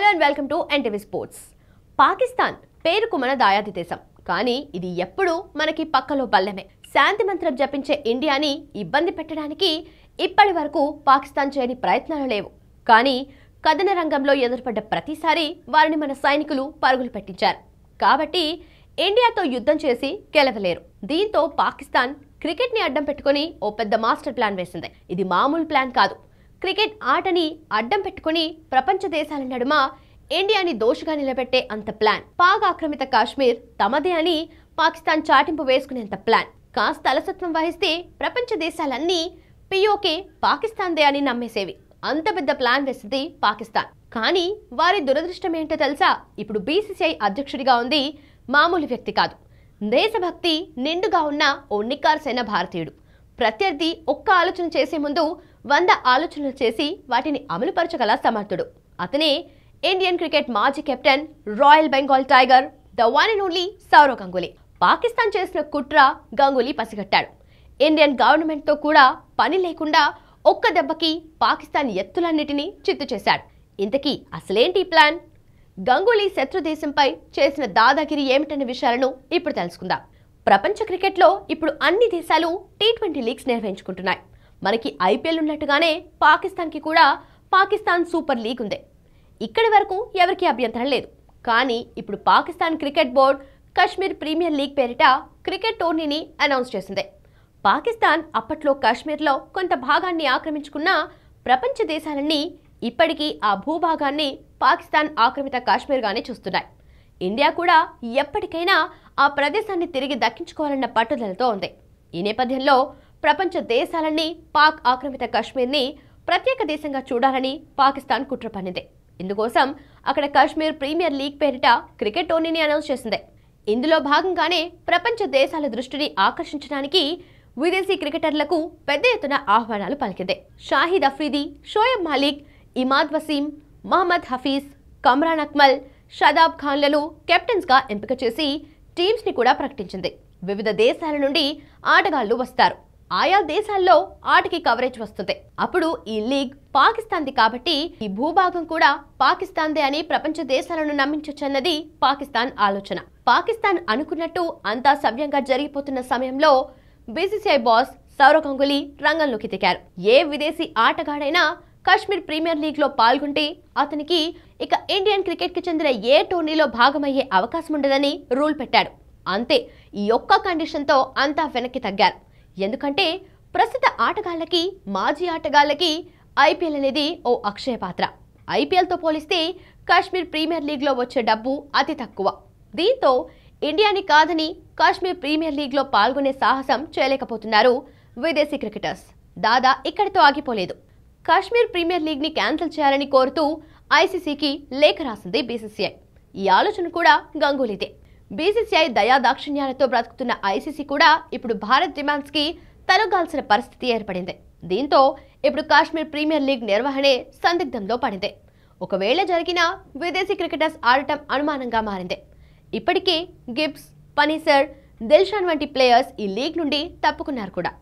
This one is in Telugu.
hello and welcome to NTV sports Pakistan పేరుకు మన దాయాది దేశం కానీ ఇది ఎప్పుడూ మనకి పక్కలో బల్లమే శాంతి మంత్రం జపించే ఇండియాని ఇబ్బంది పెట్టడానికి ఇప్పటి వరకు పాకిస్తాన్ చేయని ప్రయత్నాలు లేవు కానీ కథన రంగంలో ఎదురుపడ్డ ప్రతిసారి వారిని మన సైనికులు పరుగులు పెట్టించారు కాబట్టి ఇండియాతో యుద్ధం చేసి గెలవలేరు దీంతో పాకిస్తాన్ క్రికెట్ని అడ్డం పెట్టుకుని ఓ పెద్ద మాస్టర్ ప్లాన్ వేసింది ఇది మామూలు ప్లాన్ కాదు క్రికెట్ ఆటని అడ్డం పెట్టుకుని ప్రపంచ దేశాల నడుమ ఇండియాని దోషిగా నిలబెట్టే అంత ప్లాన్ పాక్ ఆక్రమిత కాశ్మీర్ తమదే అని పాకిస్తాన్ చాటింపు వేసుకునేంత ప్లాన్ కాస్త అలసత్వం వహిస్తే ప్రపంచ దేశాలన్నీ పిఓకే పాకిస్తాన్దే అని నమ్మేసేవి అంత పెద్ద ప్లాన్ వేసింది పాకిస్తాన్ కానీ వారి దురదృష్టం ఏంటో తెలుసా ఇప్పుడు బీసీసీఐ అధ్యక్షుడిగా ఉంది మామూలు వ్యక్తి కాదు దేశభక్తి నిండుగా ఉన్న ఓ నిక్కార్సైన భారతీయుడు ప్రత్యర్థి ఒక్క ఆలోచన చేసే ముందు వంద ఆలోచనలు చేసి వాటిని అమలుపరచగల సమర్థుడు అతనే ఇండియన్ క్రికెట్ మాజీ captain royal Bengal tiger the one and only Sourav Ganguly Pakistan చేసిన కుట్ర గంగూలీ పసిగట్టాడు ఇండియన్ గవర్నమెంట్తో కూడా పని లేకుండా ఒక్క దెబ్బకి పాకిస్తాన్ ఎత్తులన్నిటినీ చిత్తు చేశాడు ఇంతకీ అసలేంటి ప్లాన్ గంగూలీ శత్రు దేశంపై చేసిన దాదాగిరి ఏమిటనే విషయాలను ఇప్పుడు తెలుసుకుందాం ప్రపంచ క్రికెట్లో ఇప్పుడు అన్ని దేశాలు టీ ట్వంటీ లీగ్స్ నిర్వహించుకుంటున్నాయి మనకి ఐపీఎల్ ఉన్నట్టుగానే పాకిస్తాన్కి కూడా పాకిస్తాన్ సూపర్ లీగ్ ఉంది ఇక్కడి వరకు ఎవరికీ అభ్యంతరం లేదు కానీ ఇప్పుడు Pakistan cricket board Kashmir premier league పేరిట క్రికెట్ టోర్నీని అనౌన్స్ చేసింది పాకిస్తాన్ అప్పట్లో కాశ్మీర్లో కొంత భాగాన్ని ఆక్రమించుకున్న ప్రపంచ దేశాలన్నీ ఇప్పటికీ ఆ భూభాగాన్ని పాకిస్తాన్ ఆక్రమిత కాశ్మీర్గానే చూస్తున్నాయి ఇండియా కూడా ఎప్పటికైనా ఆ ప్రదేశాన్ని తిరిగి దక్కించుకోవాలన్న పట్టుదలతో ఉంది ఈ నేపథ్యంలో ప్రపంచ దేశాలన్నీ పాక్ ఆక్రమిత కశ్మీర్ని ప్రత్యేక దేశంగా చూడాలని పాకిస్తాన్ కుట్ర పన్నింది ఇందుకోసం అక్కడ కశ్మీర్ ప్రీమియర్ లీగ్ పేరిట క్రికెట్ టోర్నీని అనౌన్స్ చేసింది ఇందులో భాగంగానే ప్రపంచ దేశాల దృష్టిని ఆకర్షించడానికి విదేశీ క్రికెటర్లకు పెద్ద ఎత్తున ఆహ్వానాలు పలికింది షాహిద్ అఫ్రీది షోయబ్ మాలిక్ ఇమాద్ వసీం మహమ్మద్ హఫీజ్ కమ్రాన్ అక్మల్ షదాబ్ ఖాన్లను కెప్టెన్స్గా ఎంపిక చేసి టీమ్స్ని కూడా ప్రకటించింది వివిధ దేశాల నుండి ఆటగాళ్లు వస్తారు ఆయా దేశాల్లో ఆటకి కవరేజ్ వస్తుంది అప్పుడు ఈ లీగ్ పాకిస్తాన్ది కాబట్టి ఈ భూభాగం కూడా పాకిస్తాన్దే అని ప్రపంచ దేశాలను నమ్మించొచ్చన్నది పాకిస్తాన్ ఆలోచన పాకిస్తాన్ అనుకున్నట్టు అంతా సవ్యంగా జరిగిపోతున్న సమయంలో బీసీసీఐ బాస్ సౌరవ్ గంగులీ రంగంలోకి దిగారు ఏ విదేశీ ఆటగాడైనా కాశ్మీర్ ప్రీమియర్ లీగ్లో పాల్గొంటే అతనికి ఇక ఇండియన్ క్రికెట్కి చెందిన ఏ టోర్నీలో భాగమయ్యే అవకాశం ఉండదని రూల్ పెట్టాడు అంతే ఈ ఒక్క కండిషన్తో అంతా వెనక్కి తగ్గారు ఎందుకంటే ప్రస్తుత ఆటగాళ్లకి మాజీ ఆటగాళ్లకి ఐపీఎల్ అనేది ఓ అక్షయ పాత్ర ఐపీఎల్తో పోలిస్తే కాశ్మీర్ ప్రీమియర్ లీగ్లో వచ్చే డబ్బు అతి తక్కువ దీంతో ఇండియాని కాదని కాశ్మీర్ ప్రీమియర్ లీగ్లో పాల్గొనే సాహసం చేయలేకపోతున్నారు విదేశీ క్రికెటర్స్ దాదా ఇక్కడితో ఆగిపోలేదు కాశ్మీర్ ప్రీమియర్ లీగ్ని క్యాన్సిల్ చేయాలని కోరుతూ ఐసీసీకి లేఖ రాసింది బీసీసీఐ ఈ ఆలోచన కూడా గంగూలీదే బీసీసీఐ దయాదాక్షిణ్యాలతో బ్రతుకుతున్న ఐసీసీ కూడా ఇప్పుడు భారత్ కి తరగాల్సిన పరిస్థితి ఏర్పడింది దీంతో ఇప్పుడు కాశ్మీర్ ప్రీమియర్ లీగ్ నిర్వహణే సందిగ్ధంలో పడింది ఒకవేళ జరిగినా విదేశీ క్రికెటర్స్ ఆడటం అనుమానంగా మారింది ఇప్పటికే గిబ్స్ పనీసర్ దిల్షాన్ వంటి ప్లేయర్స్ ఈ లీగ్ నుండి తప్పుకున్నారు కూడా